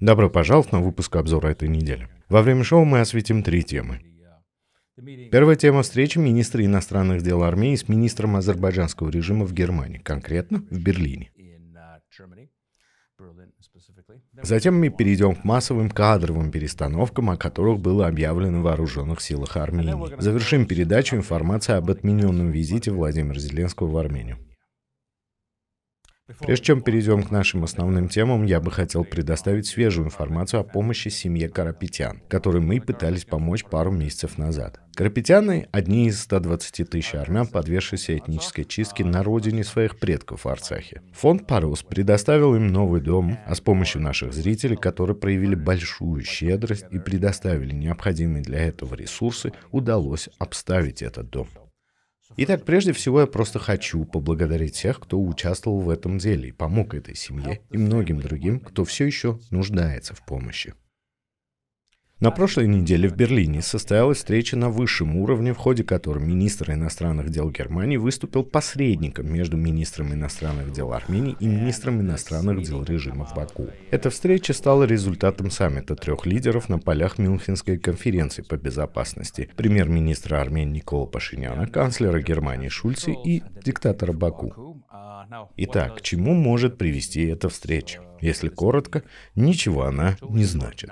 Добро пожаловать на выпуск обзора этой недели. Во время шоу мы осветим три темы. Первая тема встречи министра иностранных дел Армении с министром азербайджанского режима в Германии, конкретно в Берлине. Затем мы перейдем к массовым кадровым перестановкам, о которых было объявлено в вооруженных силах Армении. Завершим передачу информацией об отмененном визите Владимира Зеленского в Армению. Прежде чем перейдем к нашим основным темам, я бы хотел предоставить свежую информацию о помощи семье Карапетян, которой мы пытались помочь пару месяцев назад. Карапетяны – одни из 120 тысяч армян, подвергшихся этнической чистке на родине своих предков в Арцахе. Фонд «Парус» предоставил им новый дом, а с помощью наших зрителей, которые проявили большую щедрость и предоставили необходимые для этого ресурсы, удалось обставить этот дом. Итак, прежде всего я просто хочу поблагодарить всех, кто участвовал в этом деле и помог этой семье и многим другим, кто все еще нуждается в помощи. На прошлой неделе в Берлине состоялась встреча на высшем уровне, в ходе которой министр иностранных дел Германии выступил посредником между министром иностранных дел Армении и министром иностранных дел режима в Баку. Эта встреча стала результатом саммита трех лидеров на полях Мюнхенской конференции по безопасности премьер-министра Армении Никола Пашиняна, канцлера Германии Шульца и диктатора Баку. Итак, к чему может привести эта встреча? Если коротко, ничего она не значит.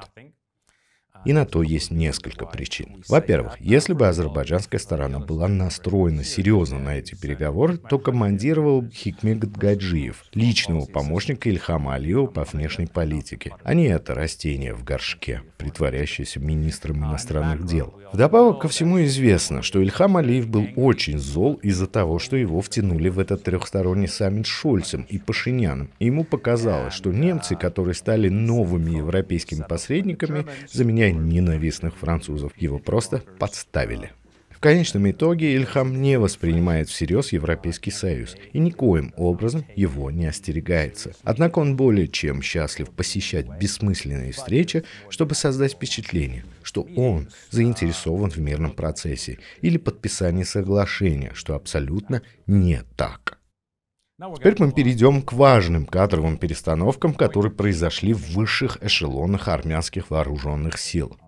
И на то есть несколько причин. Во-первых, если бы азербайджанская сторона была настроена серьезно на эти переговоры, то командировал Хикмет Гаджиев, личного помощника Ильхама Алиева по внешней политике, а не это растение в горшке, притворяющееся министром иностранных дел. Вдобавок ко всему известно, что Ильхам Алиев был очень зол из-за того, что его втянули в этот трехсторонний саммит с Шольцем и Пашиняном. И ему показалось, что немцы, которые стали новыми европейскими посредниками, заменяя ненавистных французов. Его просто подставили. В конечном итоге Ильхам не воспринимает всерьез Европейский Союз и никоим образом его не остерегается. Однако он более чем счастлив посещать бессмысленные встречи, чтобы создать впечатление, что он заинтересован в мирном процессе или подписании соглашения, что абсолютно не так. Теперь мы перейдем к важным кадровым перестановкам, которые произошли в высших эшелонах армянских вооруженных сил.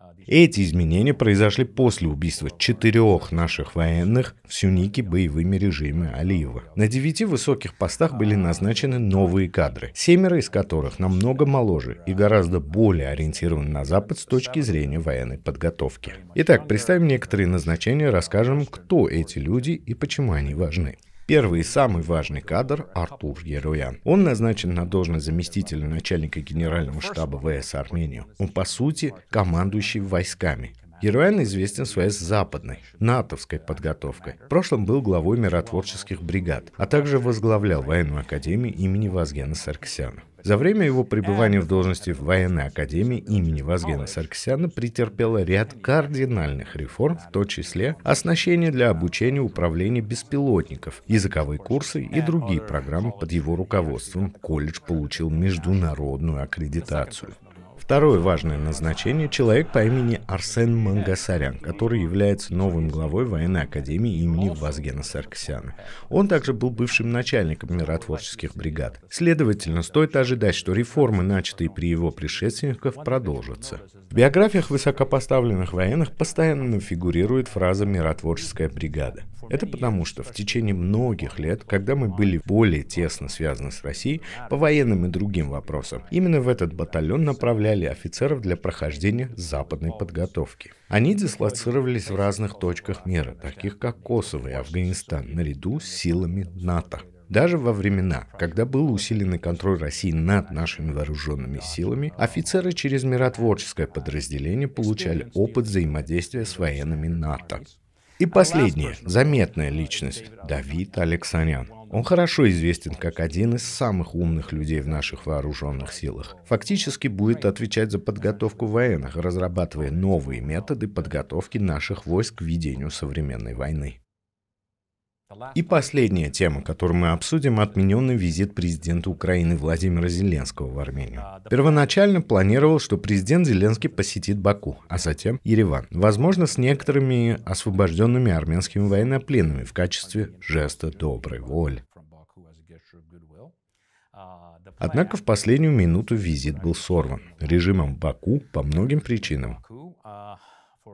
Uh, эти изменения произошли после убийства четырех наших военных в Сюнике боевыми режимами Алиева. На девяти высоких постах были назначены новые кадры, семеро из которых намного моложе и гораздо более ориентированы на Запад с точки зрения военной подготовки. Итак, представим некоторые назначения, расскажем, кто эти люди и почему они важны. Первый и самый важный кадр – Артур Еруян. Он назначен на должность заместителя начальника генерального штаба ВС Армении. Он, по сути, командующий войсками, Еруэн известен своей западной, натовской подготовкой. В прошлом был главой миротворческих бригад, а также возглавлял военную академию имени Вазгена Саркисяна. За время его пребывания в должности в военной академии имени Вазгена Саркисяна претерпела ряд кардинальных реформ, в том числе оснащение для обучения управления беспилотников, языковые курсы и другие программы под его руководством. Колледж получил международную аккредитацию. Второе важное назначение – человек по имени Арсен Мангасарян, который является новым главой военной академии имени Вазгена Саркисяна. Он также был бывшим начальником миротворческих бригад. Следовательно, стоит ожидать, что реформы, начатые при его предшественниках, продолжатся. В биографиях высокопоставленных военных постоянно фигурирует фраза «миротворческая бригада». Это потому, что в течение многих лет, когда мы были более тесно связаны с Россией по военным и другим вопросам, именно в этот батальон направляли выделяли офицеров для прохождения западной подготовки. Они дислоцировались в разных точках мира, таких как Косово и Афганистан, наряду с силами НАТО. Даже во времена, когда был усиленный контроль России над нашими вооруженными силами, офицеры через миротворческое подразделение получали опыт взаимодействия с военными НАТО. И последнее, заметная личность – Давид Алексанян. Он хорошо известен как один из самых умных людей в наших вооруженных силах. Фактически будет отвечать за подготовку военных, разрабатывая новые методы подготовки наших войск к ведению современной войны. И последняя тема, которую мы обсудим, отмененный визит президента Украины Владимира Зеленского в Армению. Первоначально планировал, что президент Зеленский посетит Баку, а затем Ереван. Возможно, с некоторыми освобожденными армянскими военнопленными в качестве жеста доброй воли. Однако в последнюю минуту визит был сорван режимом Баку по многим причинам.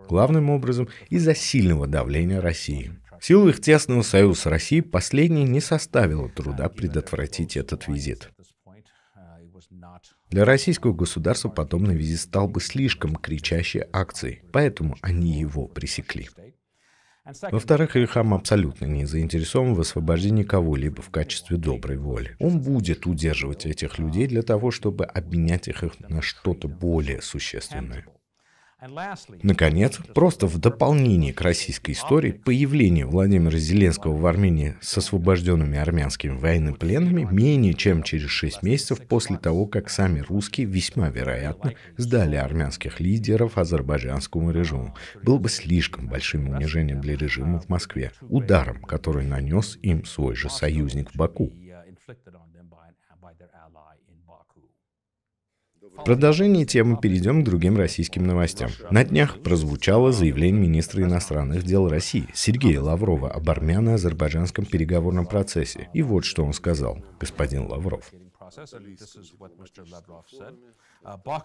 Главным образом из-за сильного давления России. В их тесного союза с Россией последний не составило труда предотвратить этот визит. Для российского государства подобный визит стал бы слишком кричащей акцией, поэтому они его пресекли. Во-вторых, Ильхам абсолютно не заинтересован в освобождении кого-либо в качестве доброй воли. Он будет удерживать этих людей для того, чтобы обменять их на что-то более существенное. Наконец, просто в дополнение к российской истории, появление Владимира Зеленского в Армении с освобожденными армянскими военнопленными менее чем через 6 месяцев после того, как сами русские весьма вероятно сдали армянских лидеров азербайджанскому режиму, было бы слишком большим унижением для режима в Москве, ударом, который нанес им свой же союзник в Баку. В продолжении темы перейдем к другим российским новостям. На днях прозвучало заявление министра иностранных дел России Сергея Лаврова об армяно-азербайджанском переговорном процессе. И вот что он сказал, господин Лавров.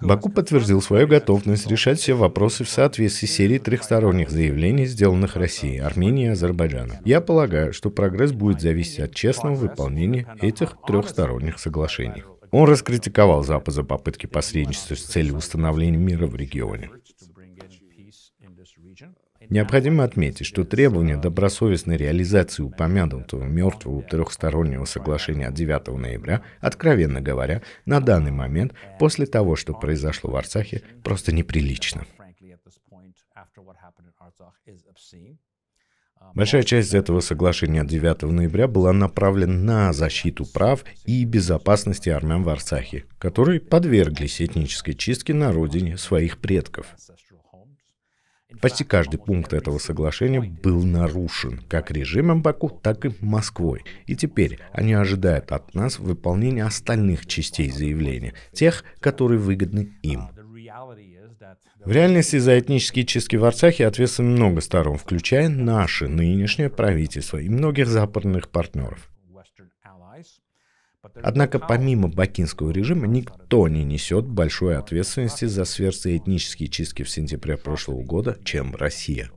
Баку подтвердил свою готовность решать все вопросы в соответствии с серией трехсторонних заявлений, сделанных Россией, Арменией и Азербайджаном. Я полагаю, что прогресс будет зависеть от честного выполнения этих трехсторонних соглашений. Он раскритиковал Запад за попытки посредничества с целью установления мира в регионе. Необходимо отметить, что требование добросовестной реализации упомянутого мертвого трехстороннего соглашения от 9 ноября, откровенно говоря, на данный момент, после того, что произошло в Арцахе, просто неприлично. А, большая часть этого соглашения 9 ноября была направлена на защиту прав и безопасности армян в Арцахе, которые подверглись этнической чистке на родине своих предков. Почти каждый пункт этого соглашения был нарушен как режимом Баку, так и Москвой. И теперь они ожидают от нас выполнения остальных частей заявления, тех, которые выгодны им. В реальности за этнические чистки в Арцахе ответственны много сторон, включая наше нынешнее правительство и многих западных партнеров. Однако помимо бакинского режима никто не несет большой ответственности за этнические чистки в сентябре прошлого года, чем Россия.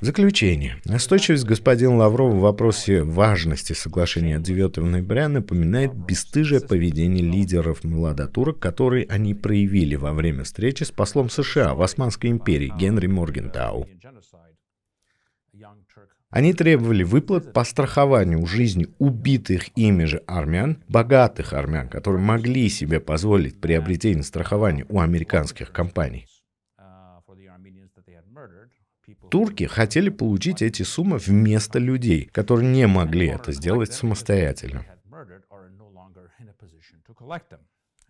В заключение. Настойчивость господина Лаврова в вопросе важности соглашения 9 ноября напоминает бесстыжее поведение лидеров младотурок, которые они проявили во время встречи с послом США в Османской империи Генри Моргентау. Они требовали выплат по страхованию жизни убитых ими же армян, богатых армян, которые могли себе позволить приобретение страхования у американских компаний. Турки хотели получить эти суммы вместо людей, которые не могли это сделать самостоятельно.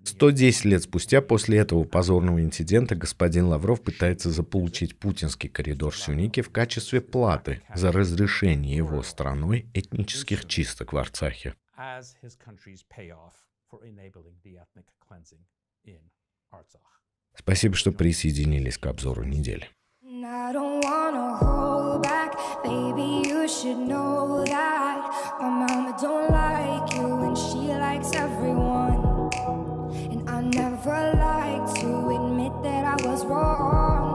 110 лет спустя после этого позорного инцидента господин Лавров пытается заполучить путинский коридор Сюники в качестве платы за разрешение его страной этнических чисток в Арцахе. Спасибо, что присоединились к обзору недели. I don't wanna hold back, baby, you should know that My mama don't like you and she likes everyone And I never like to admit that I was wrong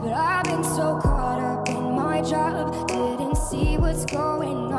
But I've been so caught up in my job, didn't see what's going on